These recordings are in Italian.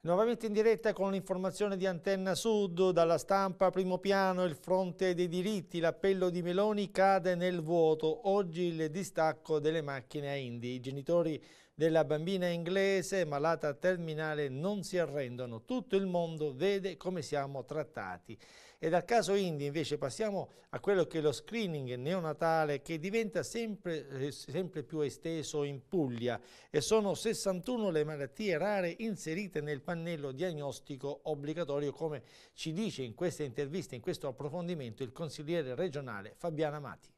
Nuovamente in diretta con l'informazione di Antenna Sud, dalla stampa primo piano il fronte dei diritti, l'appello di Meloni cade nel vuoto, oggi il distacco delle macchine a Indy. I genitori della bambina inglese malata terminale non si arrendono, tutto il mondo vede come siamo trattati. E dal caso India invece passiamo a quello che è lo screening neonatale che diventa sempre, eh, sempre più esteso in Puglia e sono 61 le malattie rare inserite nel pannello diagnostico obbligatorio come ci dice in questa intervista, in questo approfondimento il consigliere regionale Fabiana Mati.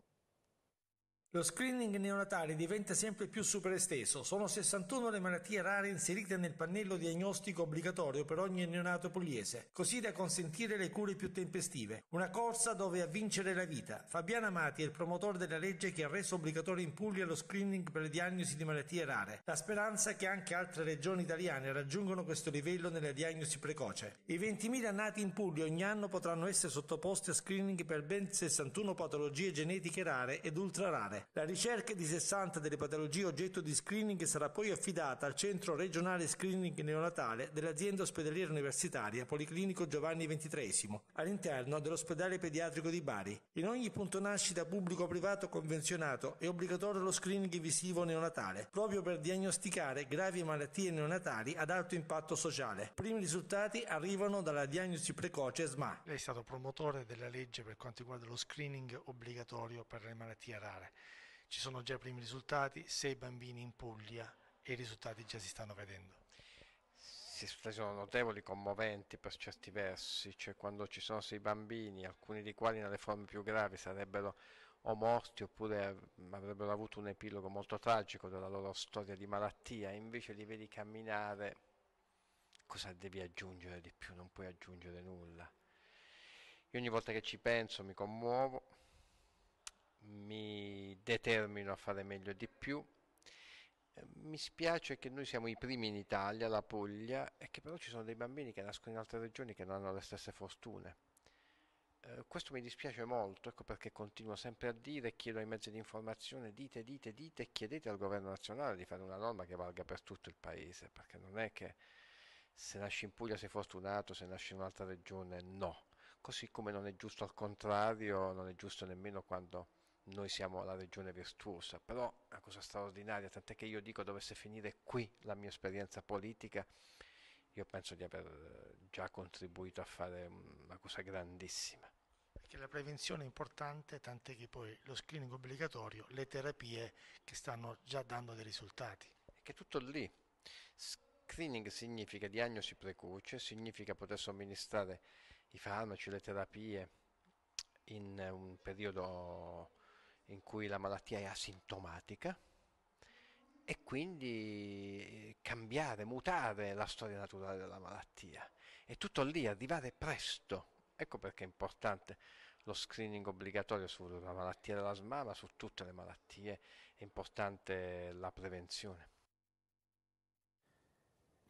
Lo screening neonatale diventa sempre più superesteso. Sono 61 le malattie rare inserite nel pannello diagnostico obbligatorio per ogni neonato pugliese, così da consentire le cure più tempestive. Una corsa dove a vincere la vita. Fabiana Amati è il promotore della legge che ha reso obbligatorio in Puglia lo screening per le diagnosi di malattie rare. La speranza è che anche altre regioni italiane raggiungano questo livello nella diagnosi precoce. I 20.000 nati in Puglia ogni anno potranno essere sottoposti a screening per ben 61 patologie genetiche rare ed ultra rare regionale. La ricerca di 60 delle patologie oggetto di screening sarà poi affidata al Centro regionale screening neonatale dell'azienda ospedaliera universitaria Policlinico Giovanni XXIII all'interno dell'ospedale pediatrico di Bari. In ogni punto nascita pubblico o privato convenzionato è obbligatorio lo screening visivo neonatale, proprio per diagnosticare gravi malattie neonatali ad alto impatto sociale. I Primi risultati arrivano dalla diagnosi precoce SMA. Lei è stato promotore della legge per quanto riguarda lo screening obbligatorio per le malattie rare. Ci sono già i primi risultati, sei bambini in Puglia e i risultati già si stanno vedendo. Sì, sono notevoli, commoventi per certi versi, cioè quando ci sono sei bambini, alcuni dei quali nelle forme più gravi sarebbero o morti oppure avrebbero avuto un epilogo molto tragico della loro storia di malattia, invece li vedi camminare, cosa devi aggiungere di più? Non puoi aggiungere nulla. Io ogni volta che ci penso mi commuovo mi determino a fare meglio di più. Eh, mi spiace che noi siamo i primi in Italia, la Puglia, e che però ci sono dei bambini che nascono in altre regioni che non hanno le stesse fortune. Eh, questo mi dispiace molto, ecco perché continuo sempre a dire, chiedo ai mezzi di informazione, dite, dite, dite, chiedete al governo nazionale di fare una norma che valga per tutto il paese, perché non è che se nasci in Puglia sei fortunato, se nasci in un'altra regione no. Così come non è giusto al contrario, non è giusto nemmeno quando noi siamo la regione virtuosa, però è una cosa straordinaria, tant'è che io dico dovesse finire qui la mia esperienza politica, io penso di aver eh, già contribuito a fare una cosa grandissima. Perché la prevenzione è importante, tant'è che poi lo screening obbligatorio, le terapie che stanno già dando dei risultati. È che tutto lì. Screening significa diagnosi precoce, significa poter somministrare i farmaci, le terapie in un periodo in cui la malattia è asintomatica e quindi eh, cambiare, mutare la storia naturale della malattia. È tutto lì, arrivare presto. Ecco perché è importante lo screening obbligatorio sulla malattia della SMA, ma su tutte le malattie, è importante la prevenzione.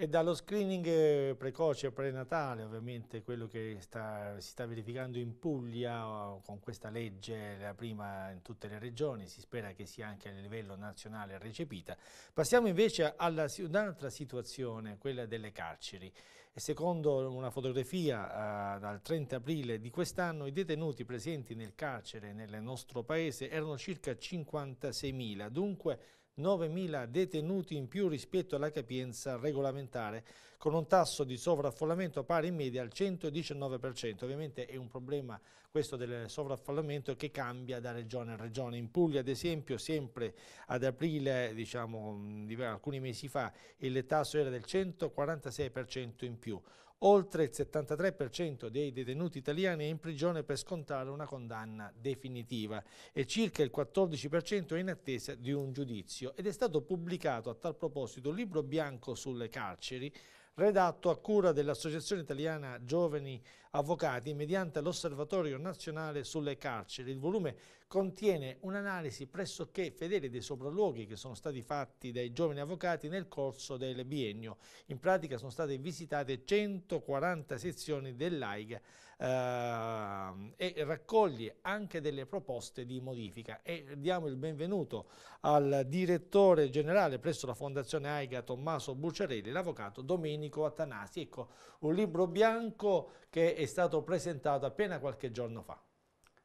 E dallo screening eh, precoce prenatale, ovviamente quello che sta, si sta verificando in Puglia con questa legge, la prima in tutte le regioni, si spera che sia anche a livello nazionale recepita. Passiamo invece ad un'altra situazione, quella delle carceri. E secondo una fotografia eh, dal 30 aprile di quest'anno, i detenuti presenti nel carcere nel nostro paese erano circa 56.000, dunque 9.000 detenuti in più rispetto alla capienza regolamentare, con un tasso di sovraffollamento pari in media al 119%. Ovviamente è un problema questo del sovraffollamento che cambia da regione a regione. In Puglia, ad esempio, sempre ad aprile, diciamo, alcuni mesi fa, il tasso era del 146% in più. Oltre il 73% dei detenuti italiani è in prigione per scontare una condanna definitiva e circa il 14% è in attesa di un giudizio ed è stato pubblicato a tal proposito un libro bianco sulle carceri redatto a cura dell'Associazione Italiana Giovani Avvocati mediante l'Osservatorio Nazionale sulle Carceri. Il volume contiene un'analisi pressoché fedele dei sopralluoghi che sono stati fatti dai giovani avvocati nel corso del biennio. In pratica sono state visitate 140 sezioni dell'AIG eh, e raccoglie anche delle proposte di modifica e diamo il benvenuto al direttore generale presso la Fondazione AIGA Tommaso Bucciarelli, l'avvocato Domenico Attanasi, ecco un libro bianco che è stato presentato appena qualche giorno fa.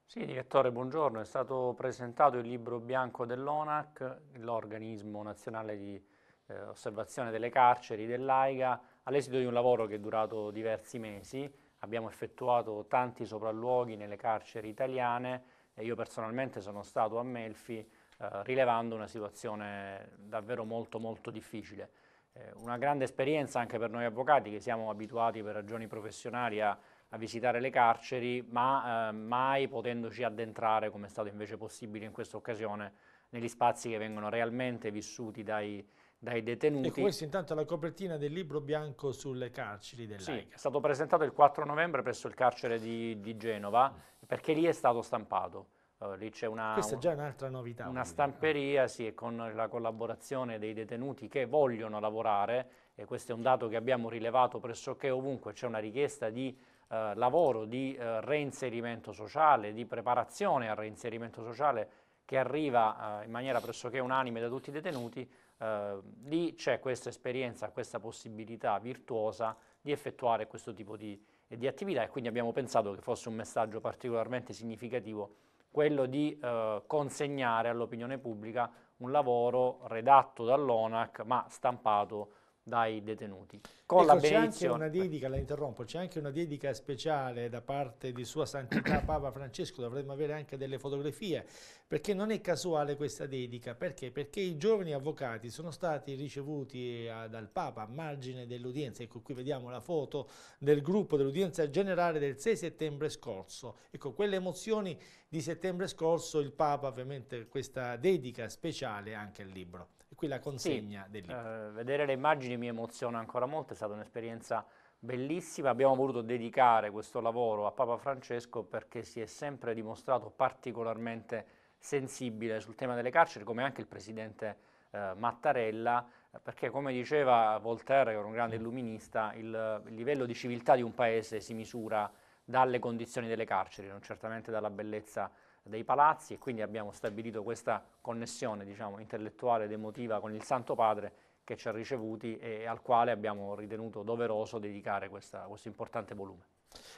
Sì, direttore, buongiorno. È stato presentato il libro bianco dell'ONAC, l'organismo nazionale di eh, osservazione delle carceri dell'AIGA, all'esito di un lavoro che è durato diversi mesi abbiamo effettuato tanti sopralluoghi nelle carceri italiane e io personalmente sono stato a Melfi eh, rilevando una situazione davvero molto molto difficile. Eh, una grande esperienza anche per noi avvocati che siamo abituati per ragioni professionali a, a visitare le carceri, ma eh, mai potendoci addentrare, come è stato invece possibile in questa occasione, negli spazi che vengono realmente vissuti dai, dai detenuti. E questa intanto è la copertina del libro bianco sulle carceri dell'AICA. Sì, è stato presentato il 4 novembre presso il carcere di, di Genova, mm. perché lì è stato stampato. Uh, lì c'è una, Questa è già un'altra novità. Una quindi. stamperia, sì, con la collaborazione dei detenuti che vogliono lavorare, e questo è un dato che abbiamo rilevato pressoché ovunque, c'è una richiesta di uh, lavoro, di uh, reinserimento sociale, di preparazione al reinserimento sociale che arriva in maniera pressoché unanime da tutti i detenuti, eh, lì c'è questa esperienza, questa possibilità virtuosa di effettuare questo tipo di, di, attività e quindi abbiamo pensato che fosse un messaggio particolarmente significativo quello di eh, consegnare all'opinione pubblica un lavoro redatto dall'ONAC ma stampato dai detenuti. Con ecco, la benedizione. Dedica, la interrompo, c'è anche una dedica speciale da parte di Sua Santità Papa Francesco, dovremmo avere anche delle fotografie, perché non è casuale questa dedica, perché? Perché i giovani avvocati sono stati ricevuti a, eh, dal Papa a margine dell'udienza, ecco qui vediamo la foto del gruppo dell'udienza generale del 6 settembre scorso, ecco quelle emozioni di settembre scorso il Papa ovviamente questa dedica speciale anche al libro qui la consegna sì, del eh, libro. Eh, vedere le immagini mi emoziona ancora molto, è stata un'esperienza bellissima. Abbiamo voluto dedicare questo lavoro a Papa Francesco perché si è sempre dimostrato particolarmente sensibile sul tema delle carceri, come anche il presidente eh, Mattarella, perché come diceva Voltaire, che era un grande illuminista, il, il livello di civiltà di un paese si misura dalle condizioni delle carceri, non certamente dalla bellezza dei palazzi e quindi abbiamo stabilito questa connessione diciamo, intellettuale ed emotiva con il Santo Padre che ci ha ricevuti e al quale abbiamo ritenuto doveroso dedicare questa, questo importante volume.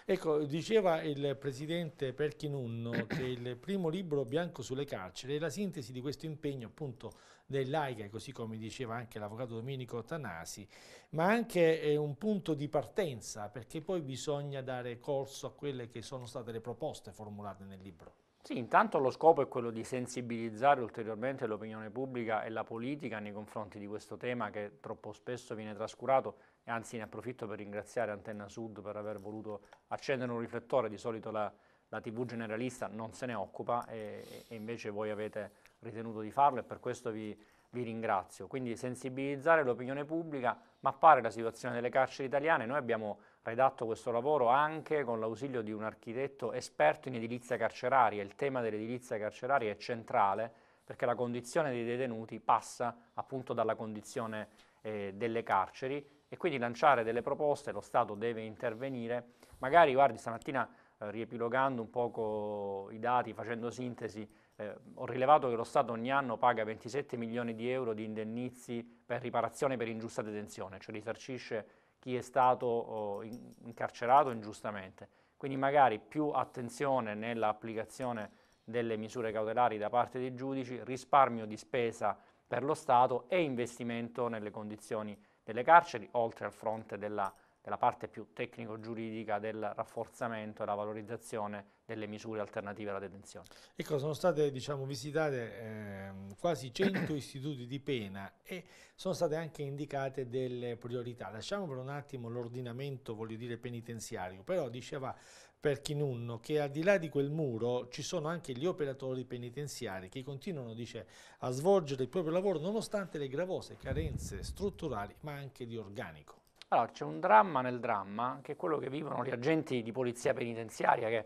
Ecco, diceva il presidente Perchi Nunno che il primo libro bianco sulle carceri è la sintesi di questo impegno appunto dell'AICA, così come diceva anche l'avvocato Domenico Tanasi, ma anche eh, un punto di partenza perché poi bisogna dare corso a quelle che sono state le proposte formulate nel libro. Sì, intanto lo scopo è quello di sensibilizzare ulteriormente l'opinione pubblica e la politica nei confronti di questo tema che troppo spesso viene trascurato e anzi ne approfitto per ringraziare Antenna Sud per aver voluto accendere un riflettore, di solito la, la TV generalista non se ne occupa e, e, invece voi avete ritenuto di farlo e per questo vi, vi ringrazio. Quindi sensibilizzare l'opinione pubblica, mappare la situazione delle carceri italiane, noi abbiamo redatto questo lavoro anche con l'ausilio di un architetto esperto in edilizia carceraria. Il tema dell'edilizia carceraria è centrale perché la condizione dei detenuti passa appunto dalla condizione eh, delle carceri e quindi lanciare delle proposte, lo Stato deve intervenire. Magari, guardi, stamattina eh, riepilogando un poco i dati, facendo sintesi, eh, ho rilevato che lo Stato ogni anno paga 27 milioni di euro di indennizi per riparazione per ingiusta detenzione, cioè risarcisce chi è stato incarcerato ingiustamente. Quindi magari più attenzione nell'applicazione delle misure cautelari da parte dei giudici, risparmio di spesa per lo Stato e investimento nelle condizioni delle carceri, oltre al fronte della della parte più tecnico-giuridica del rafforzamento e la valorizzazione delle misure alternative alla detenzione. Ecco, sono state diciamo, visitate eh, quasi 100 istituti di pena e sono state anche indicate delle priorità. Lasciamo per un attimo l'ordinamento, voglio dire, penitenziario, però diceva per che al di là di quel muro ci sono anche gli operatori penitenziari che continuano, dice, a svolgere il proprio lavoro nonostante le gravose carenze strutturali ma anche di organico. Allora, c'è un dramma nel dramma, che è quello che vivono gli agenti di polizia penitenziaria, che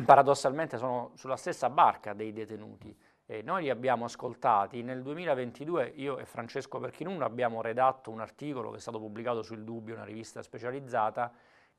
paradossalmente sono sulla stessa barca dei detenuti. E noi li abbiamo ascoltati. Nel 2022 io e Francesco Perchinuno abbiamo redatto un articolo che è stato pubblicato su Il Dubbio, una rivista specializzata,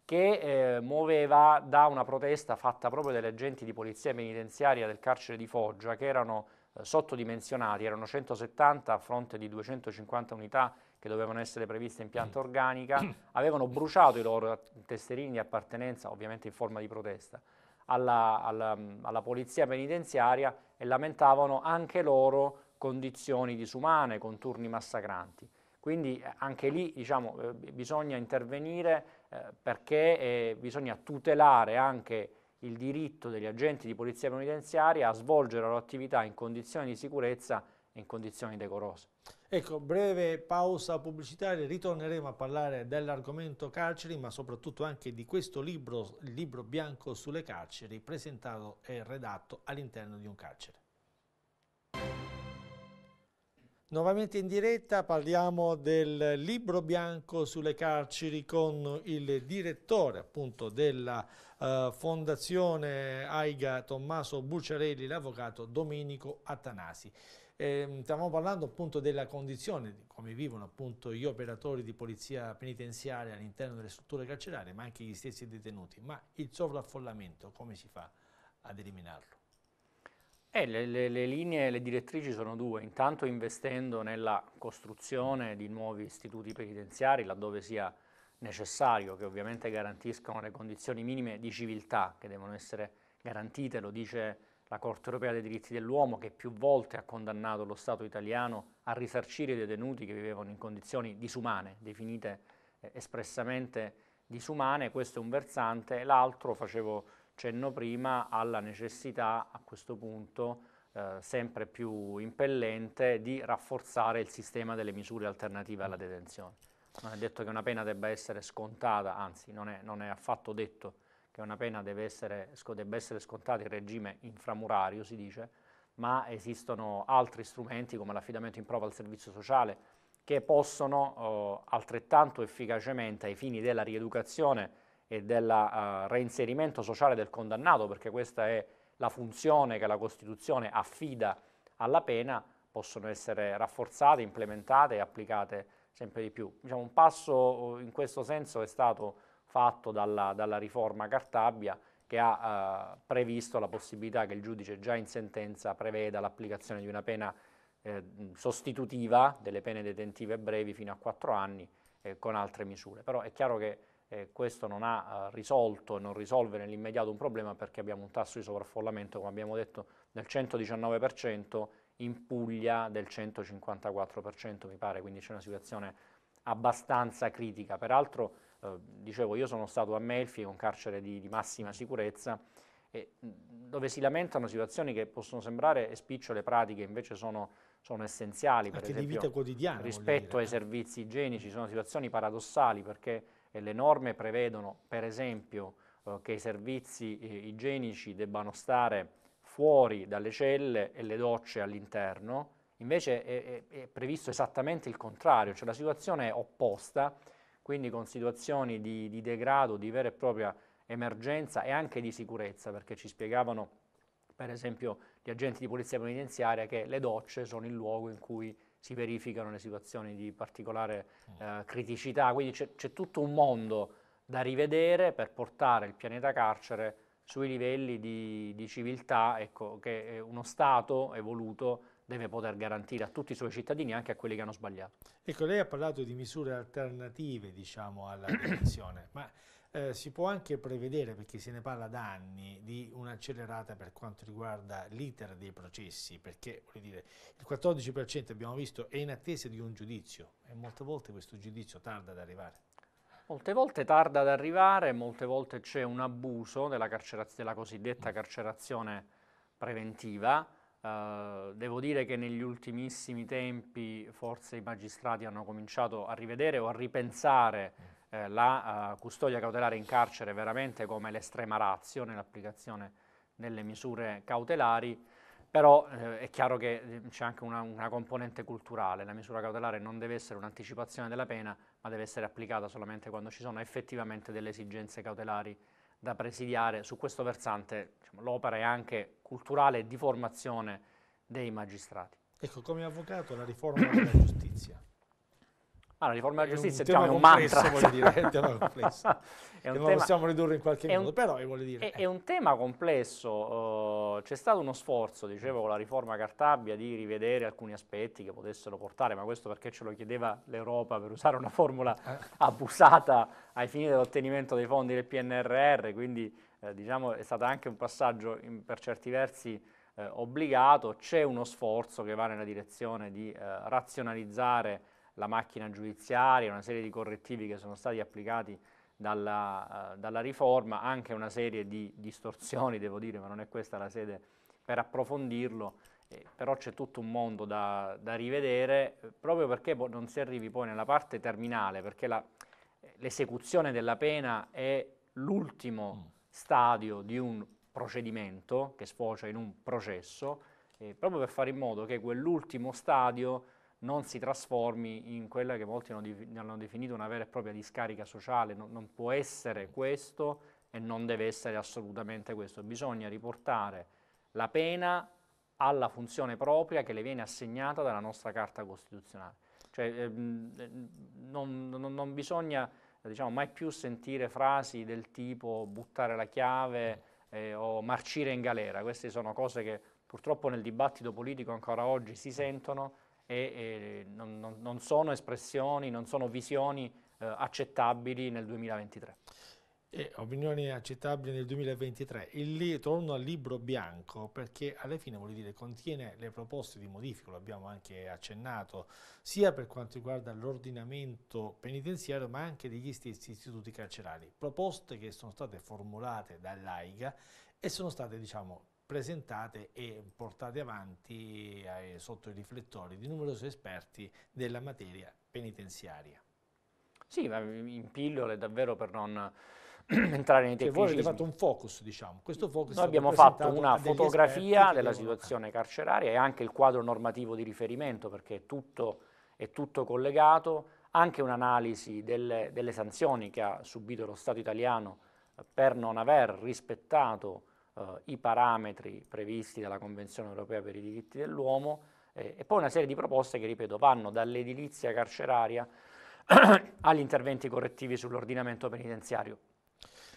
che eh, muoveva da una protesta fatta proprio dagli agenti di polizia penitenziaria del carcere di Foggia, che erano eh, sottodimensionati, erano 170 a fronte di 250 unità che dovevano essere previste in pianta mm. organica, mm. avevano bruciato i loro tesserini di appartenenza, ovviamente in forma di protesta, alla, alla, mm, alla polizia penitenziaria e lamentavano anche loro condizioni disumane, con turni massacranti. Quindi eh, anche lì diciamo, eh, bisogna intervenire eh, perché bisogna tutelare anche il diritto degli agenti di polizia penitenziaria a svolgere la loro attività in condizioni di sicurezza e in condizioni decorose. Ecco, breve pausa pubblicitaria, ritorneremo a parlare dell'argomento carceri, ma soprattutto anche di questo libro, il libro bianco sulle carceri, presentato e redatto all'interno di un carcere. Nuovamente in diretta parliamo del libro bianco sulle carceri con il direttore appunto della eh, fondazione AIGA Tommaso Bucciarelli, l'avvocato Domenico Attanasi. Eh, stavamo parlando appunto della condizione, di come vivono appunto gli operatori di polizia penitenziaria all'interno delle strutture carcerarie, ma anche gli stessi detenuti. Ma il sovraffollamento come si fa ad eliminarlo? Eh, le, le, le, linee, le direttrici sono due, intanto investendo nella costruzione di nuovi istituti penitenziari laddove sia necessario, che ovviamente garantiscano le condizioni minime di civiltà che devono essere garantite, lo dice la Corte europea dei diritti dell'uomo che più volte ha condannato lo Stato italiano a risarcire i detenuti che vivevano in condizioni disumane, definite eh, espressamente disumane, questo è un versante, l'altro facevo cenno prima alla necessità a questo punto eh, sempre più impellente di rafforzare il sistema delle misure alternative alla detenzione. Non è detto che una pena debba essere scontata, anzi non è, non è affatto detto che una pena deve essere, debba essere scontata in regime inframurario, si dice, ma esistono altri strumenti come l'affidamento in prova al servizio sociale che possono eh, altrettanto efficacemente ai fini della rieducazione e del eh, reinserimento sociale del condannato, perché questa è la funzione che la Costituzione affida alla pena, possono essere rafforzate, implementate e applicate sempre di più. Diciamo, un passo eh, in questo senso è stato fatto dalla, dalla riforma Cartabia che ha eh, previsto la possibilità che il giudice già in sentenza preveda l'applicazione di una pena eh, sostitutiva delle pene detentive brevi fino a 4 anni eh, con altre misure. Però è chiaro che eh, questo non ha eh, risolto e non risolve nell'immediato un problema perché abbiamo un tasso di sovraffollamento, come abbiamo detto, del 119%, in Puglia del 154%, mi pare, quindi c'è una situazione abbastanza critica. Peraltro eh, dicevo, io sono stato a Melfi, un carcere di, di massima sicurezza, mm, dove si lamentano situazioni che possono sembrare spicciole pratiche, invece sono, sono essenziali, per Anche esempio, di vita quotidiana, rispetto ai eh. servizi igienici, sono situazioni paradossali perché eh, le norme prevedono, per esempio, eh, che i servizi eh, igienici debbano stare fuori dalle celle e le docce all'interno, invece è, è, è previsto esattamente il contrario, cioè la situazione è opposta, quindi con situazioni di, di degrado, di vera e propria emergenza e anche di sicurezza, perché ci spiegavano per esempio gli agenti di polizia penitenziaria che le docce sono il luogo in cui si verificano le situazioni di particolare mm. eh, criticità, quindi c'è tutto un mondo da rivedere per portare il pianeta carcere sui livelli di, di civiltà ecco, che uno Stato evoluto deve poter garantire a tutti i suoi cittadini, anche a quelli che hanno sbagliato. Ecco, lei ha parlato di misure alternative, diciamo, alla detenzione, ma eh, si può anche prevedere, perché se ne parla da anni, di un'accelerata per quanto riguarda l'iter dei processi, perché dire, il 14% abbiamo visto è in attesa di un giudizio e molte volte questo giudizio tarda ad arrivare. Molte volte tarda ad arrivare, molte volte c'è un abuso della, della, cosiddetta carcerazione preventiva, eh, devo dire che negli ultimissimi tempi forse i magistrati hanno cominciato a rivedere o a ripensare eh, la uh, custodia cautelare in carcere veramente come l'estrema razio nell'applicazione delle misure cautelari, però eh, è chiaro che eh, c'è anche una, una, componente culturale, la misura cautelare non deve essere un'anticipazione della pena, ma deve essere applicata solamente quando ci sono effettivamente delle esigenze cautelari da presidiare su questo versante, diciamo, l'opera è anche culturale e di formazione dei magistrati. Ecco, come avvocato la riforma della giustizia Ah, la riforma della giustizia è, un diciamo, è un complesso, mantra. Dire, è un tema complesso, è un tema, lo possiamo ridurre in qualche modo, un, però è, eh. è, un tema complesso, uh, c'è stato uno sforzo, dicevo, con la riforma Cartabia di rivedere alcuni aspetti che potessero portare, ma questo perché ce lo chiedeva l'Europa per usare una formula eh. abusata ai fini dell'ottenimento dei fondi del PNRR, quindi eh, diciamo, è stato anche un passaggio in, per certi versi eh, obbligato, c'è uno sforzo che va nella direzione di eh, razionalizzare la macchina giudiziaria, una serie di correttivi che sono stati applicati dalla, uh, dalla riforma, anche una serie di distorsioni, devo dire, ma non è questa la sede per approfondirlo, eh, però c'è tutto un mondo da, da rivedere, eh, proprio perché boh, non si arrivi poi nella parte terminale, perché eh, l'esecuzione della pena è l'ultimo mm. stadio di un procedimento che sfocia in un processo, proprio per fare in modo che quell'ultimo stadio non si trasformi in quella che molti hanno definito una vera e propria discarica sociale, non, non può essere questo e non deve essere assolutamente questo, bisogna riportare la pena alla funzione propria che le viene assegnata dalla nostra Carta Costituzionale. Cioè, ehm, non, non, non, bisogna diciamo, mai più sentire frasi del tipo buttare la chiave eh, o marcire in galera, queste sono cose che purtroppo nel dibattito politico ancora oggi si sentono e, e non, non, non, sono espressioni, non sono visioni eh, accettabili nel 2023. E opinioni accettabili nel 2023. Il, torno al libro bianco perché alla fine vuol dire contiene le proposte di modifica, lo abbiamo anche accennato, sia per quanto riguarda l'ordinamento penitenziario ma anche degli stessi istituti carcerari. Proposte che sono state formulate dall'AIGA e sono state diciamo presentate e portate avanti eh, sotto i riflettori di numerosi esperti della materia penitenziaria. Sì, ma in pillole davvero per non entrare nei tecnicismi. Cioè voi avete fatto un focus, diciamo. Questo focus Noi abbiamo fatto una fotografia della situazione carceraria e anche il quadro normativo di riferimento, perché è tutto, è tutto collegato, anche un'analisi delle, delle sanzioni che ha subito lo Stato italiano per non aver rispettato eh, i parametri previsti dalla Convenzione europea per i diritti dell'uomo eh, e poi una serie di proposte che, ripeto, vanno dall'edilizia carceraria agli interventi correttivi sull'ordinamento penitenziario.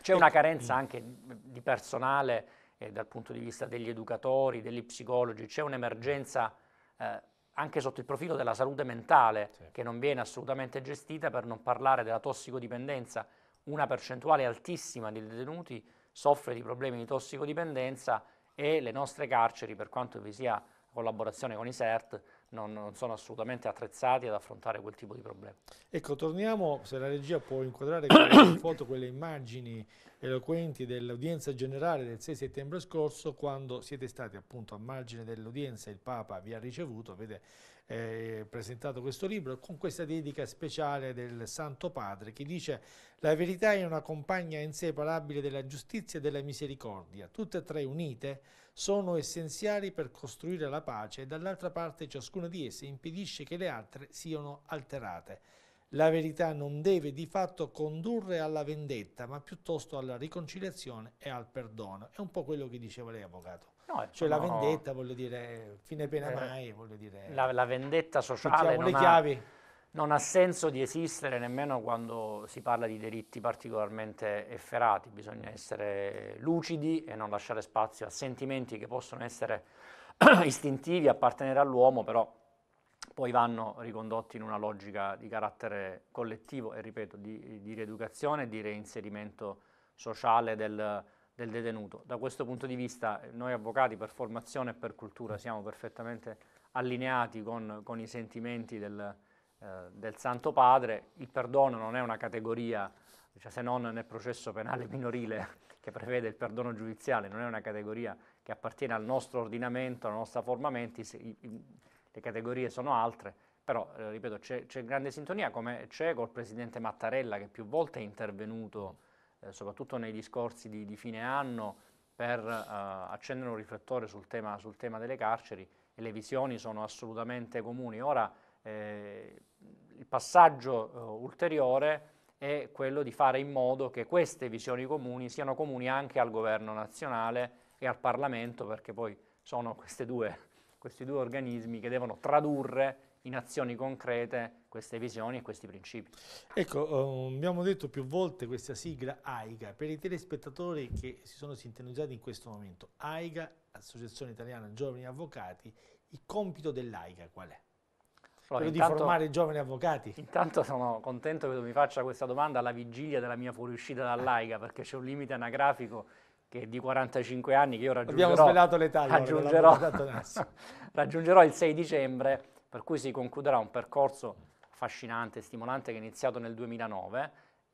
C'è una carenza mm. anche di personale eh, dal punto di vista degli educatori, degli psicologi, c'è un'emergenza eh, anche sotto il profilo della salute mentale sì. che non viene assolutamente gestita, per non parlare della tossicodipendenza, una percentuale altissima di detenuti soffre di problemi di tossicodipendenza e le nostre carceri, per quanto vi sia collaborazione con i CERT, non, non, sono assolutamente attrezzati ad affrontare quel tipo di problema. Ecco, torniamo, se la regia può inquadrare quelle foto, quelle immagini eloquenti dell'udienza generale del 6 settembre scorso, quando siete stati appunto a margine dell'udienza, il Papa vi ha ricevuto, avete eh, presentato questo libro con questa dedica speciale del Santo Padre che dice la verità è una compagna inseparabile della giustizia e della misericordia, tutte e tre unite sono essenziali per costruire la pace e dall'altra parte ciascuna di esse impedisce che le altre siano alterate. La verità non deve di fatto condurre alla vendetta, ma piuttosto alla riconciliazione e al perdono. È un po' quello che diceva lei, avvocato. No, cioè no, la vendetta, voglio dire, fine pena eh, mai, voglio dire... La, la vendetta sociale... Mettiamo le ha... chiavi non ha senso di esistere nemmeno quando si parla di diritti particolarmente efferati, bisogna essere lucidi e non lasciare spazio a sentimenti che possono essere istintivi, appartenere all'uomo, però poi vanno ricondotti in una logica di carattere collettivo e, ripeto, di, di rieducazione e di reinserimento sociale del, del detenuto. Da questo punto di vista noi avvocati per formazione e per cultura siamo perfettamente allineati con, con i sentimenti del, eh, del Santo Padre, il perdono non è una categoria, cioè, se non nel processo penale minorile che prevede il perdono giudiziale, non è una categoria che appartiene al nostro ordinamento, alla nostra forma mentis, i, i, le categorie sono altre, però, eh, ripeto, c'è, c'è grande sintonia come c'è col Presidente Mattarella che più volte è intervenuto, eh, soprattutto nei discorsi di, di fine anno, per eh, accendere un riflettore sul tema, sul tema, delle carceri e le visioni sono assolutamente comuni. Ora eh, il passaggio eh, ulteriore è quello di fare in modo che queste visioni comuni siano comuni anche al governo nazionale e al Parlamento, perché poi sono due, questi due organismi che devono tradurre in azioni concrete queste visioni e questi principi. Ecco, um, abbiamo detto più volte questa sigla AIGA, per i telespettatori che si sono sintonizzati in questo momento, AIGA, Associazione Italiana Giovani Avvocati, il compito dell'AIGA qual è? Flora, quello intanto, di formare i giovani avvocati. Intanto sono contento che tu mi faccia questa domanda alla vigilia della mia fuoriuscita dall'AIGA, perché c'è un limite anagrafico che è di 45 anni che io raggiungerò. Abbiamo svelato l'età, raggiungerò, raggiungerò il 6 dicembre, per cui si concluderà un percorso affascinante, stimolante che è iniziato nel 2009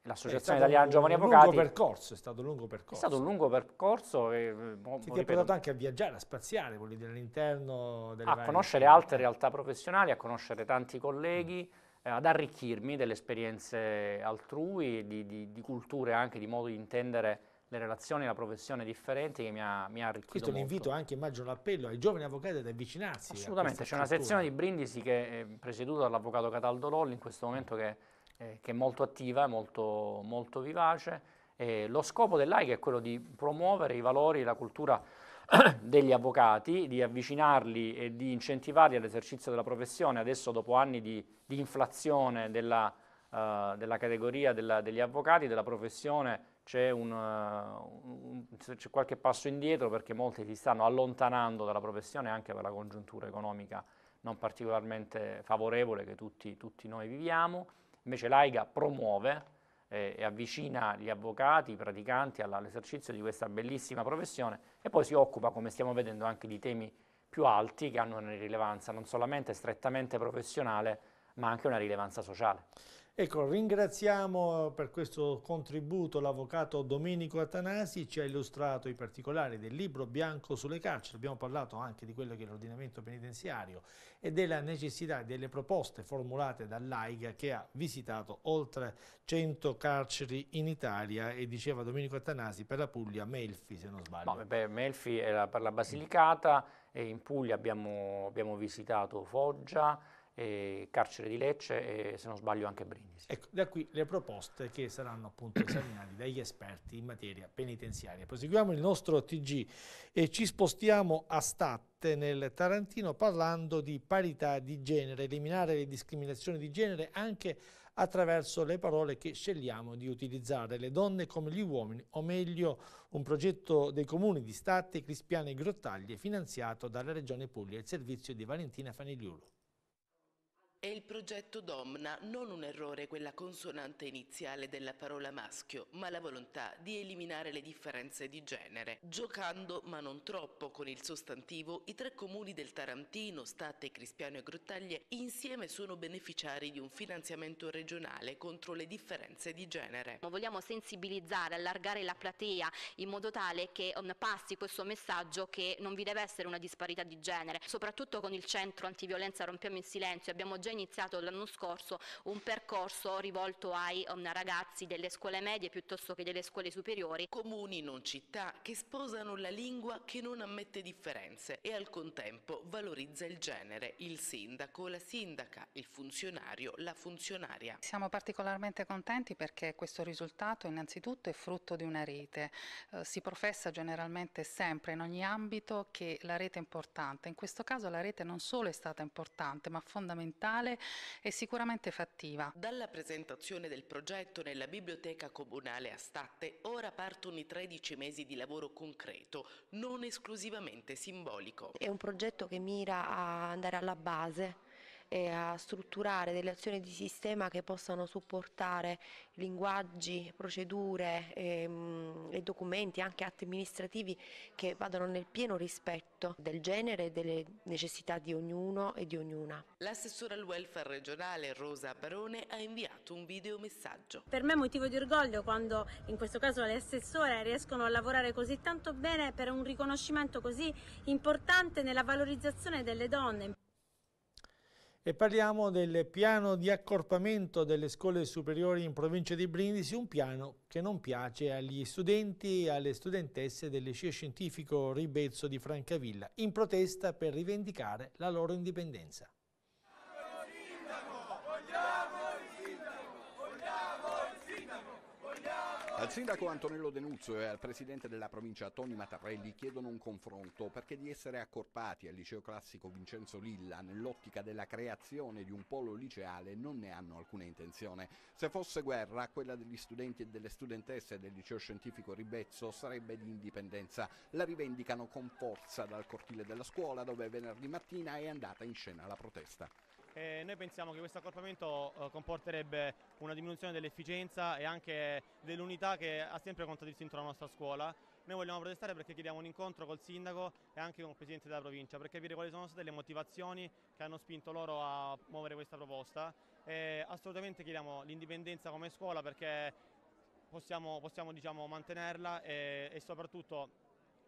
l'Associazione Italiana Giovani Avvocati. Percorso, è stato un lungo percorso. È stato un lungo percorso. E, che eh, ti ripeto, ha portato anche a viaggiare, a spaziare, vuol dire, all'interno delle A conoscere realtà. altre realtà professionali, a conoscere tanti colleghi, eh, ad arricchirmi delle esperienze altrui, di, di, di culture anche, di modo di intendere le relazioni, la professione differenti che mi ha, mi ha arricchito Questo molto. l'invito anche, immagino, l'appello ai giovani avvocati ad avvicinarsi Assolutamente, c'è una sezione di Brindisi che è presieduta dall'avvocato Cataldo Lolli in questo momento che eh, che è molto attiva, molto, molto vivace. E lo scopo dell'AIC è quello di promuovere i valori e la cultura degli avvocati, di avvicinarli e di incentivarli all'esercizio della professione. Adesso dopo anni di, di inflazione della, uh, della categoria della, degli avvocati, della professione, c'è, eh, un, un, c'è, qualche passo indietro perché molti si stanno allontanando dalla professione anche per la congiuntura economica non particolarmente favorevole che tutti, tutti noi viviamo. Invece l'AIGA promuove eh, e avvicina gli avvocati, i praticanti all'esercizio di questa bellissima professione e poi si occupa, come stiamo vedendo, anche di temi più alti che hanno una rilevanza non solamente strettamente professionale, ma anche una rilevanza sociale. Ecco, ringraziamo per questo contributo l'avvocato Domenico Atanasi, ci ha illustrato i particolari del libro bianco sulle carceri, abbiamo parlato anche di quello che è l'ordinamento penitenziario e della necessità delle proposte formulate dall'AIGA che ha visitato oltre 100 carceri in Italia e diceva Domenico Atanasi per la Puglia Melfi se non sbaglio. No, beh, Melfi era per la Basilicata e in Puglia abbiamo, abbiamo visitato Foggia, e carcere di Lecce e se non sbaglio anche Brindisi. Ecco, da qui le proposte che saranno appunto esaminate dagli esperti in materia penitenziaria. Proseguiamo il nostro TG e ci spostiamo a Statte nel Tarantino parlando di parità di genere, eliminare le discriminazioni di genere anche attraverso le parole che scegliamo di utilizzare, le donne come gli uomini, o meglio un progetto dei comuni di Statte, Crispiano e Grottaglie finanziato dalla Regione Puglia, il servizio di Valentina Fanigliulo. È il progetto Domna, non un errore quella consonante iniziale della parola maschio, ma la volontà di eliminare le differenze di genere. Giocando, ma non troppo, con il sostantivo, i tre comuni del Tarantino, State, Crispiano e Grottaglie, insieme sono beneficiari di un finanziamento regionale contro le differenze di genere. Vogliamo sensibilizzare, allargare la platea in modo tale che um, passi questo messaggio che non vi deve essere una disparità di genere, soprattutto con il centro antiviolenza Rompiamo in Silenzio, abbiamo già iniziato l'anno scorso un percorso rivolto ai um, ragazzi delle scuole medie piuttosto che delle scuole superiori. Comuni, non città, che sposano la lingua che non ammette differenze e al contempo valorizza il genere, il sindaco, la sindaca, il funzionario, la funzionaria. Siamo particolarmente contenti perché questo risultato innanzitutto è frutto di una rete. Eh, si professa generalmente sempre in ogni ambito che la rete è importante. In questo caso la rete non solo è stata importante ma fondamentale comunale e sicuramente fattiva. Dalla presentazione del progetto nella biblioteca comunale a Statte ora partono i 13 mesi di lavoro concreto, non esclusivamente simbolico. È un progetto che mira a andare alla base e a strutturare delle azioni di sistema che possano supportare linguaggi, procedure e, ehm, e documenti anche atti amministrativi che vadano nel pieno rispetto del genere e delle necessità di ognuno e di ognuna. L'assessore al welfare regionale Rosa Barone ha inviato un videomessaggio. Per me è motivo di orgoglio quando in questo caso le assessore riescono a lavorare così tanto bene per un riconoscimento così importante nella valorizzazione delle donne. E parliamo del piano di accorpamento delle scuole superiori in provincia di Brindisi, un piano che non piace agli studenti e alle studentesse del liceo scientifico Ribezzo di Francavilla, in protesta per rivendicare la loro indipendenza. Sindaco, vogliamo Al sindaco Antonello Denuzzo e al presidente della provincia Tony Mattarelli chiedono un confronto perché di essere accorpati al liceo classico Vincenzo Lilla nell'ottica della creazione di un polo liceale non ne hanno alcuna intenzione. Se fosse guerra, quella degli studenti e delle studentesse del liceo scientifico Ribezzo sarebbe di indipendenza. La rivendicano con forza dal cortile della scuola dove venerdì mattina è andata in scena la protesta. Eh, noi pensiamo che questo accorpamento eh, comporterebbe una diminuzione dell'efficienza e anche dell'unità che ha sempre contraddistinto la nostra scuola. Noi vogliamo protestare perché chiediamo un incontro col sindaco e anche con il presidente della provincia per capire quali sono state le motivazioni che hanno spinto loro a muovere questa proposta. Eh, assolutamente chiediamo l'indipendenza come scuola perché possiamo, possiamo diciamo, mantenerla e, e soprattutto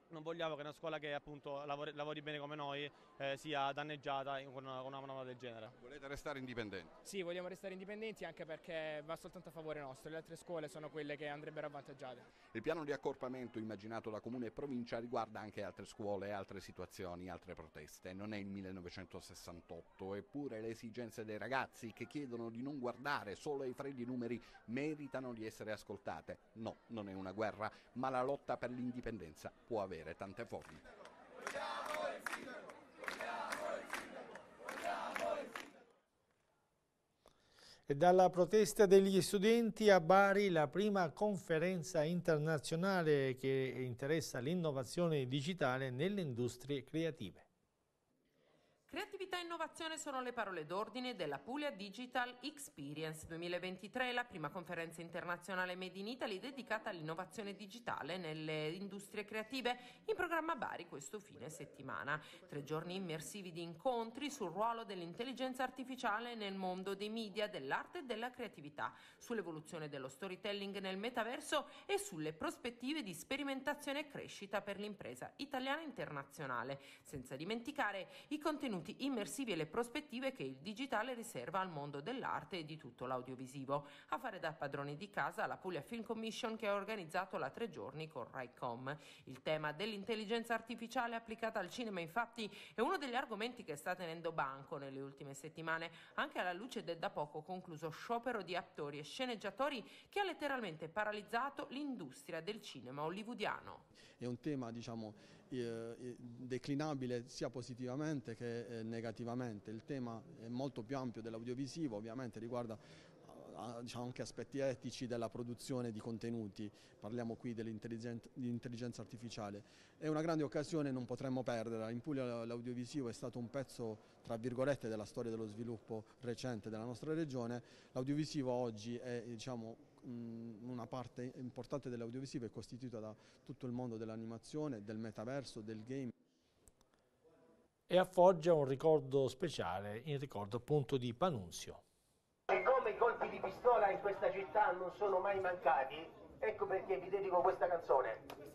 non vogliamo che una scuola che appunto lavori, lavori bene come noi eh, sia danneggiata con una, con una manovra del genere. Volete restare indipendenti? Sì, vogliamo restare indipendenti anche perché va soltanto a favore nostro, le altre scuole sono quelle che andrebbero avvantaggiate. Il piano di accorpamento immaginato da Comune e Provincia riguarda anche altre scuole, altre situazioni, altre proteste. Non è il 1968, eppure le esigenze dei ragazzi che chiedono di non guardare solo ai freddi numeri meritano di essere ascoltate. No, non è una guerra, ma la lotta per l'indipendenza può avere avere tante forme. E dalla protesta degli studenti a Bari la prima conferenza internazionale che interessa l'innovazione digitale nelle industrie creative. Creatività e innovazione sono le parole d'ordine della Puglia Digital Experience 2023, la prima conferenza internazionale Made in Italy dedicata all'innovazione digitale nelle industrie creative, in programma Bari questo fine settimana. Tre giorni immersivi di incontri sul ruolo dell'intelligenza artificiale nel mondo dei media, dell'arte e della creatività, sull'evoluzione dello storytelling nel metaverso e sulle prospettive di sperimentazione e crescita per l'impresa italiana e internazionale, senza dimenticare i contenuti contenuti immersivi e le prospettive che il digitale riserva al mondo dell'arte e di tutto l'audiovisivo. A fare da padroni di casa la Puglia Film Commission che ha organizzato la tre giorni con RaiCom. Il tema dell'intelligenza artificiale applicata al cinema infatti è uno degli argomenti che sta tenendo banco nelle ultime settimane, anche alla luce del da poco concluso sciopero di attori e sceneggiatori che ha letteralmente paralizzato l'industria del cinema hollywoodiano. È un tema diciamo, eh, eh, declinabile sia positivamente che eh, negativamente. Il tema è molto più ampio dell'audiovisivo, ovviamente riguarda diciamo, anche aspetti etici della produzione di contenuti, parliamo qui dell'intelligenza artificiale. È una grande occasione, non potremmo perderla. In Puglia l'audiovisivo è stato un pezzo, tra virgolette, della storia dello sviluppo recente della nostra regione. L'audiovisivo oggi è diciamo, una parte importante dell'audiovisivo è costituita da tutto il mondo dell'animazione, del metaverso, del game. E a Foggia un ricordo speciale, in ricordo appunto di Panunzio. E come i colpi di pistola in questa città non sono mai mancati, ecco perché vi dedico questa canzone.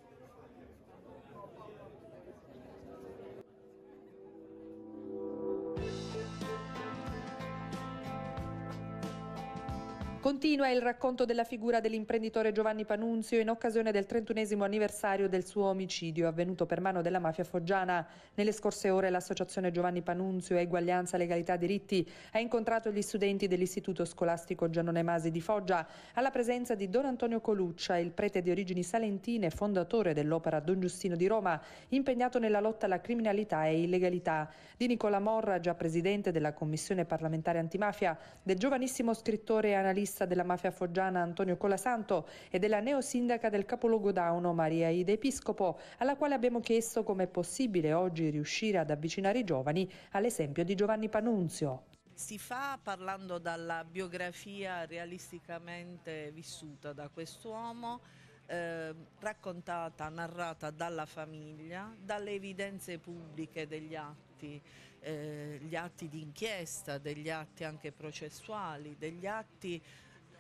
Continua il racconto della figura dell'imprenditore Giovanni Panunzio in occasione del 31 anniversario del suo omicidio avvenuto per mano della mafia foggiana. Nelle scorse ore l'associazione Giovanni Panunzio Eguaglianza Legalità Diritti ha incontrato gli studenti dell'istituto scolastico Giannone Masi di Foggia alla presenza di Don Antonio Coluccia, il prete di origini salentine fondatore dell'opera Don Giustino di Roma, impegnato nella lotta alla criminalità e illegalità, di Nicola Morra, già presidente della commissione parlamentare antimafia, del giovanissimo scrittore e analista capolista della mafia foggiana Antonio Colasanto e della neosindaca del capoluogo Dauno Maria Ida Episcopo, alla quale abbiamo chiesto come è possibile oggi riuscire ad avvicinare i giovani all'esempio di Giovanni Panunzio. Si fa parlando dalla biografia realisticamente vissuta da quest'uomo, eh, raccontata, narrata dalla famiglia, dalle evidenze pubbliche degli atti, eh, gli atti di inchiesta, degli atti anche processuali, degli atti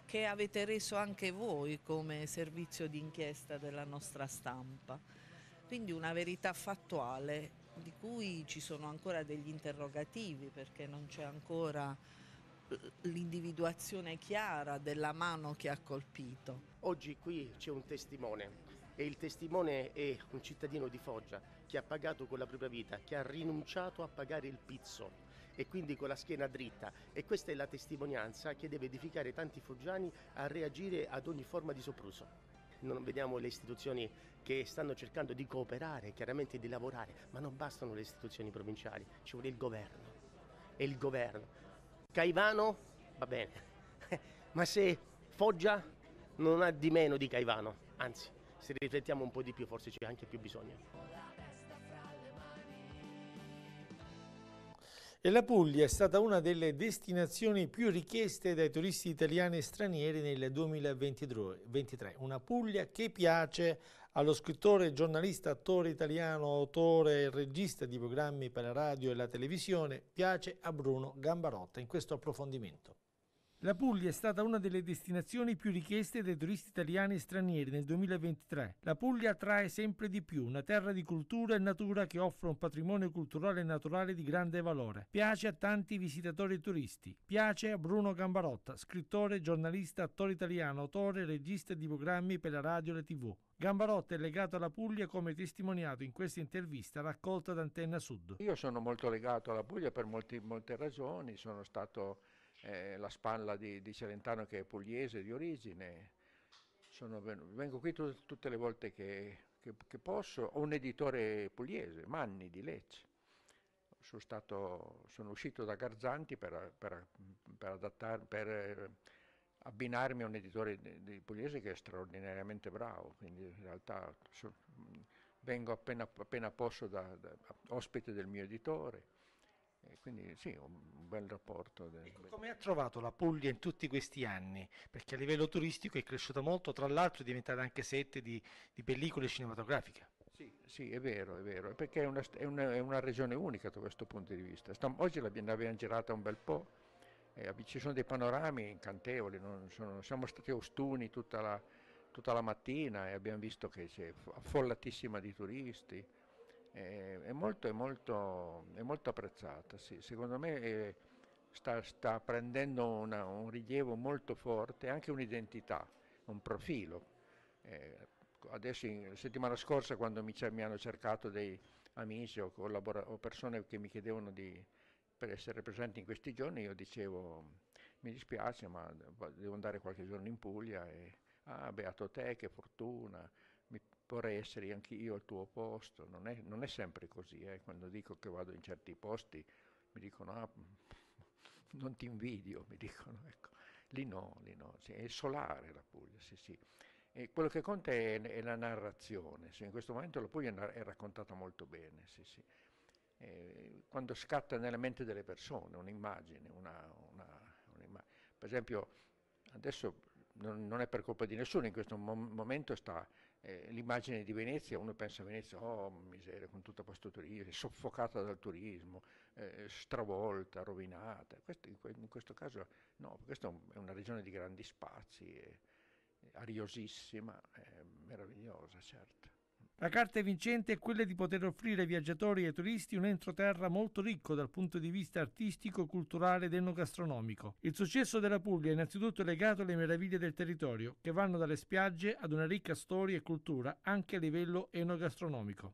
che avete reso anche voi come servizio di inchiesta della nostra stampa. Quindi una verità fattuale di cui ci sono ancora degli interrogativi perché non c'è ancora eh, l'individuazione chiara della mano che ha colpito. Oggi qui c'è un testimone e il testimone è un cittadino di Foggia che ha pagato con la propria vita, che ha rinunciato a pagare il pizzo e quindi con la schiena dritta e questa è la testimonianza che deve edificare tanti foggiani a reagire ad ogni forma di sopruso. Non vediamo le istituzioni che stanno cercando di cooperare, chiaramente di lavorare, ma non bastano le istituzioni provinciali, ci vuole il governo. E il governo. Caivano va bene, ma se Foggia non ha di meno di Caivano, anzi, se riflettiamo un po' di più forse c'è anche più bisogno. e la Puglia è stata una delle destinazioni più richieste dai turisti italiani e stranieri nel 2023. Una Puglia che piace allo scrittore, giornalista, attore italiano, autore e regista di programmi per la radio e la televisione, piace a Bruno Gambarotta in questo approfondimento. La Puglia è stata una delle destinazioni più richieste dai turisti italiani e stranieri nel 2023. La Puglia attrae sempre di più, una terra di cultura e natura che offre un patrimonio culturale e naturale di grande valore. Piace a tanti visitatori e turisti. Piace a Bruno Gambarotta, scrittore, giornalista, attore italiano, autore e regista di programmi per la radio e la tv. Gambarotta è legato alla Puglia come testimoniato in questa intervista raccolta da Antenna Sud. Io sono molto legato alla Puglia per molti, molte ragioni, sono stato eh, la spalla di, di, Celentano che è pugliese di origine. Sono, vengo qui t- tutte le volte che, che, che, posso. Ho un editore pugliese, Manni di Lecce. Sono, stato, sono uscito da Garzanti per, per, per, adattar, per eh, abbinarmi a un editore di, di pugliese che è straordinariamente bravo, quindi in realtà so, vengo appena, appena posso da, da ospite del mio editore. E quindi sì, un bel rapporto. Del... Ecco, come ha trovato la Puglia in tutti questi anni? Perché a livello turistico è cresciuta molto, tra l'altro è diventata anche sette di, di pellicole cinematografiche. Sì, sì, è vero, è vero, perché è una, è una, è una regione unica da questo punto di vista. Sto, oggi l'abbiamo girata un bel po', eh, ci sono dei panorami incantevoli, sono, siamo stati a Ostuni tutta la, tutta la mattina e abbiamo visto che c'è affollatissima di turisti è molto, è, molto, è, molto, apprezzata, sì. secondo me è, eh, sta, sta, prendendo una, un rilievo molto forte, anche un'identità, un profilo. Eh, adesso, la settimana scorsa quando mi, mi, hanno cercato dei amici o, o persone che mi chiedevano di, per essere presenti in questi giorni, io dicevo mi dispiace ma devo andare qualche giorno in Puglia e ah beato te che fortuna vorrei essere anch'io al tuo posto, non è, non è sempre così, eh. quando dico che vado in certi posti mi dicono ah, non ti invidio, mi dicono, ecco, lì no, lì no, sì, è solare la Puglia, sì sì. E quello che conta è, è la narrazione, sì, in questo momento la Puglia è raccontata molto bene, sì sì eh, quando scatta nella mente delle persone un'immagine, una, una, un'immagine. per esempio adesso non, non, è per colpa di nessuno, in questo mom- momento sta eh, l'immagine di Venezia, uno pensa a Venezia, oh miseria, con tutto questo turismo, soffocata dal turismo, eh, stravolta, rovinata. Questo, in questo caso no, questa è una regione di grandi spazi, eh, ariosissima, meravigliosa, certo. La carta vincente è quella di poter offrire ai viaggiatori e ai turisti un entroterra molto ricco dal punto di vista artistico, culturale ed enogastronomico. Il successo della Puglia è innanzitutto legato alle meraviglie del territorio, che vanno dalle spiagge ad una ricca storia e cultura anche a livello enogastronomico.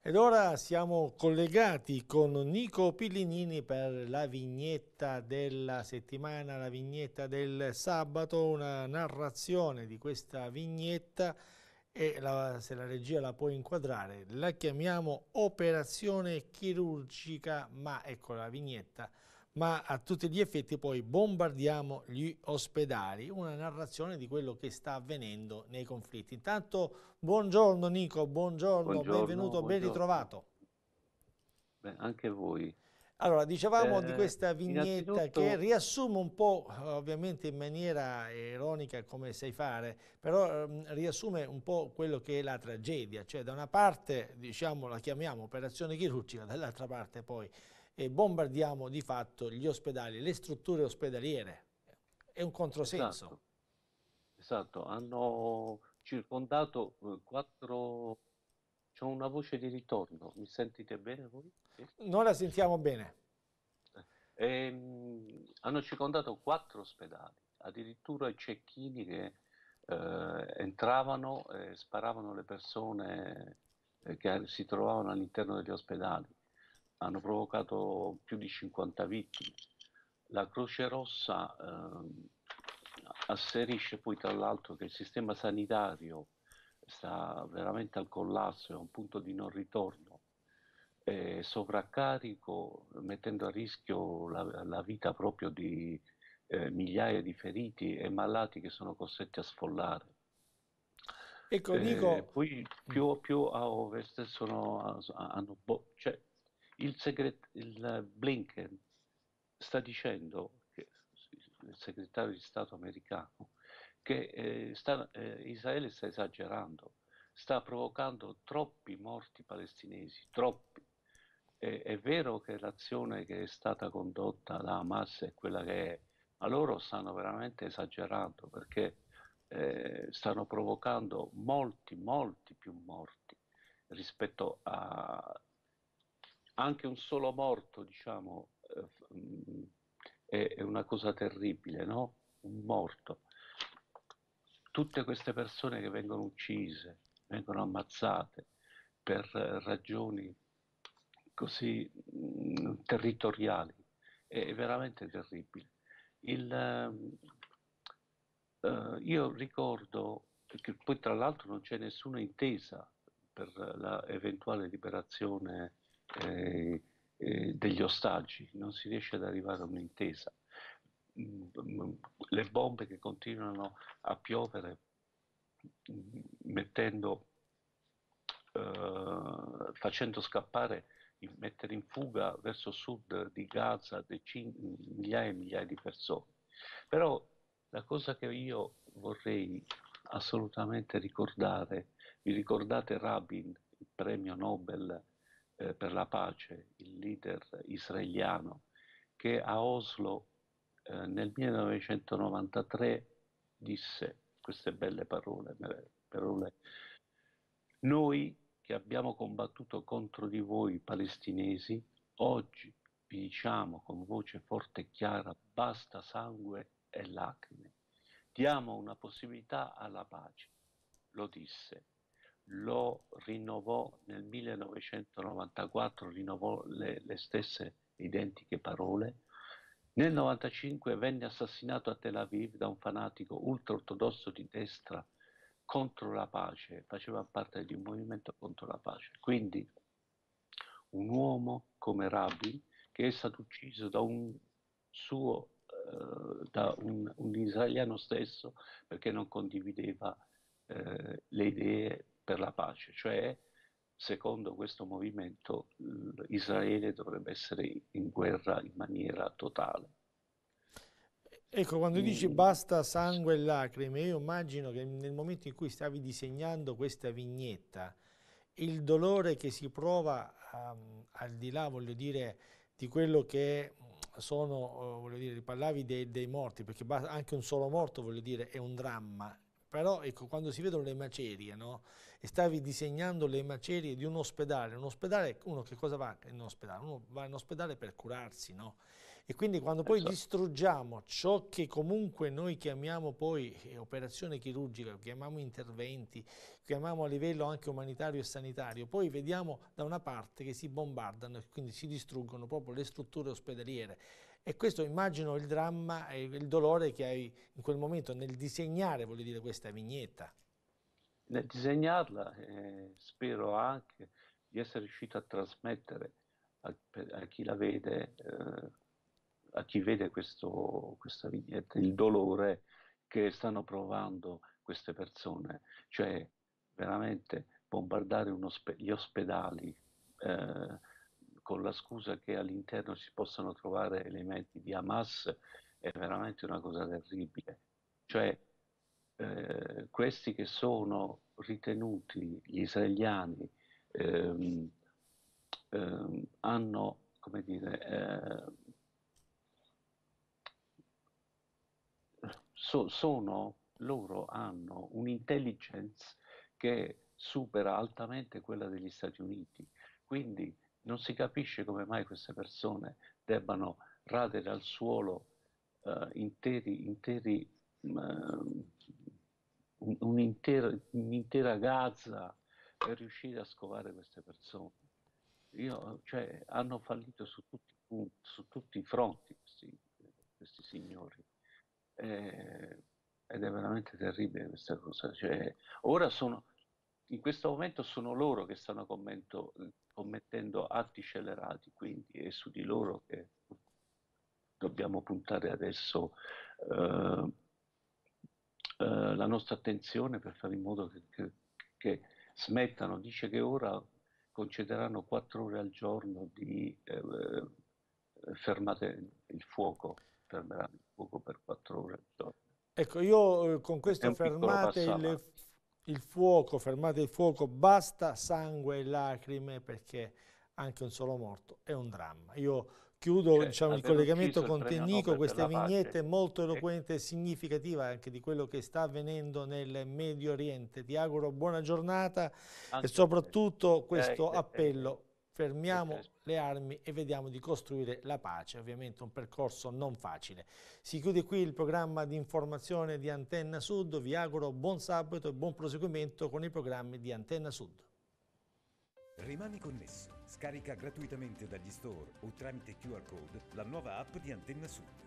Ed ora siamo collegati con Nico Pillinini per la vignetta della settimana, la vignetta del sabato, una narrazione di questa vignetta e la, se la regia la può inquadrare la chiamiamo operazione chirurgica, ma ecco la vignetta ma a tutti gli effetti poi bombardiamo gli ospedali, una narrazione di quello che sta avvenendo nei conflitti. Intanto buongiorno Nico, buongiorno, buongiorno benvenuto, buongiorno. ben ritrovato. Beh, anche voi. Allora, dicevamo eh, di questa vignetta che riassume un po', eh, ovviamente in maniera ironica come sai fare, però ehm, riassume un po' quello che è la tragedia, cioè da una parte diciamo, la chiamiamo operazione chirurgica, dall'altra parte poi e bombardiamo di fatto gli ospedali, le strutture ospedaliere. È un controsenso. Esatto, esatto. hanno circondato eh, quattro... C'è una voce di ritorno, mi sentite bene voi? Sì? Noi la sentiamo bene. E, ehm, hanno circondato quattro ospedali, addirittura i cecchini che eh, entravano e sparavano le persone eh, che si trovavano all'interno degli ospedali hanno provocato più di 50 vittime. La Croce Rossa eh, asserisce poi tra l'altro che il sistema sanitario sta veramente al collasso, è un punto di non ritorno, è sovraccarico mettendo a rischio la, la vita proprio di eh, migliaia di feriti e malati che sono costretti a sfollare. Ecco, eh, dico... Poi più, mm. più a ovest sono, hanno, bo- cioè, il, segret- il Blinken sta dicendo, che, il segretario di Stato americano, che eh, sta, eh, Israele sta esagerando, sta provocando troppi morti palestinesi, troppi. E, è vero che l'azione che è stata condotta da Hamas è quella che è, ma loro stanno veramente esagerando perché eh, stanno provocando molti, molti più morti rispetto a, anche un solo morto, diciamo, eh, mm, è, è una cosa terribile, no? Un morto. Tutte queste persone che vengono uccise, vengono ammazzate per ragioni così mh, mm, territoriali, è veramente terribile. Il, eh, eh, io ricordo che poi tra l'altro non c'è nessuna intesa per l'eventuale liberazione eh, eh, degli ostaggi, non si riesce ad arrivare a un'intesa. Le bombe che continuano a piovere mettendo, eh, facendo scappare, mettere in fuga verso sud di Gaza decine, migliaia e migliaia di persone. Però la cosa che io vorrei assolutamente ricordare, vi ricordate Rabin, il premio Nobel eh, per la pace, il leader israeliano, che a Oslo eh, nel 1993 disse queste belle parole, parole, noi che abbiamo combattuto contro di voi palestinesi, oggi vi diciamo con voce forte e chiara basta sangue e lacrime, diamo una possibilità alla pace, lo disse lo rinnovò nel 1994, rinnovò le, le stesse identiche parole. Nel 1995 venne assassinato a Tel Aviv da un fanatico ultraortodosso di destra contro la pace, faceva parte di un movimento contro la pace. Quindi un uomo come Rabbi che è stato ucciso da un suo eh, da un, un, israeliano stesso perché non condivideva eh, le idee per la pace, cioè secondo questo movimento Israele dovrebbe essere in guerra in maniera totale. Ecco, quando dici mm. basta sangue e lacrime, io immagino che nel momento in cui stavi disegnando questa vignetta, il dolore che si prova um, al di là, voglio dire, di quello che sono, oh, voglio dire, parlavi dei, dei morti, perché anche un solo morto, voglio dire, è un dramma, però ecco, quando si vedono le macerie, no? E stavi disegnando le macerie di un ospedale, un ospedale, uno che cosa va in ospedale? Uno va in ospedale per curarsi, no? E quindi quando poi esatto. distruggiamo ciò che comunque noi chiamiamo poi eh, operazione chirurgica, chiamiamo interventi, chiamiamo a livello anche umanitario e sanitario, poi vediamo da una parte che si bombardano e quindi si distruggono proprio le strutture ospedaliere e questo immagino il dramma e il dolore che hai in quel momento nel disegnare, voglio dire, questa vignetta. Nel disegnarla eh, spero anche di essere riuscito a trasmettere a, a chi la vede, eh, a chi vede questo, questa vignetta, il dolore che stanno provando queste persone. Cioè, veramente bombardare ospe gli ospedali. Eh, con la scusa che all'interno si possano trovare elementi di Hamas è veramente una cosa terribile. Cioè, eh, questi che sono ritenuti gli israeliani ehm, ehm, hanno, come dire, eh, so, sono, loro hanno un'intelligence che supera altamente quella degli Stati Uniti. Quindi non si capisce come mai queste persone debbano radere al suolo eh, interi, interi, um, un intero, un'intera Gaza per riuscire a scovare queste persone. Io, cioè, hanno fallito su tutti, su tutti i fronti questi, questi signori. Eh, ed è veramente terribile questa cosa. Cioè, ora sono, in questo momento sono loro che stanno commettendo atti scellerati, quindi è su di loro che dobbiamo puntare adesso eh, eh, la nostra attenzione per fare in modo che, che, che, smettano. Dice che ora concederanno quattro ore al giorno di eh, eh fermate il fuoco, fermeranno il fuoco per quattro ore al giorno. Ecco, io eh, con questo fermate il il fuoco, fermate il fuoco, basta sangue e lacrime perché anche un solo morto è un dramma. Io chiudo cioè, diciamo, il collegamento con te Tennico, queste vignette molto eloquente e significativa anche di quello che sta avvenendo nel Medio Oriente. Ti auguro buona giornata anche e soprattutto questo appello fermiamo le armi e vediamo di costruire la pace, ovviamente un percorso non facile. Si chiude qui il programma di informazione di Antenna Sud, vi auguro buon sabato e buon proseguimento con i programmi di Antenna Sud. Rimani connesso, scarica gratuitamente dagli store o tramite QR code la nuova app di Antenna Sud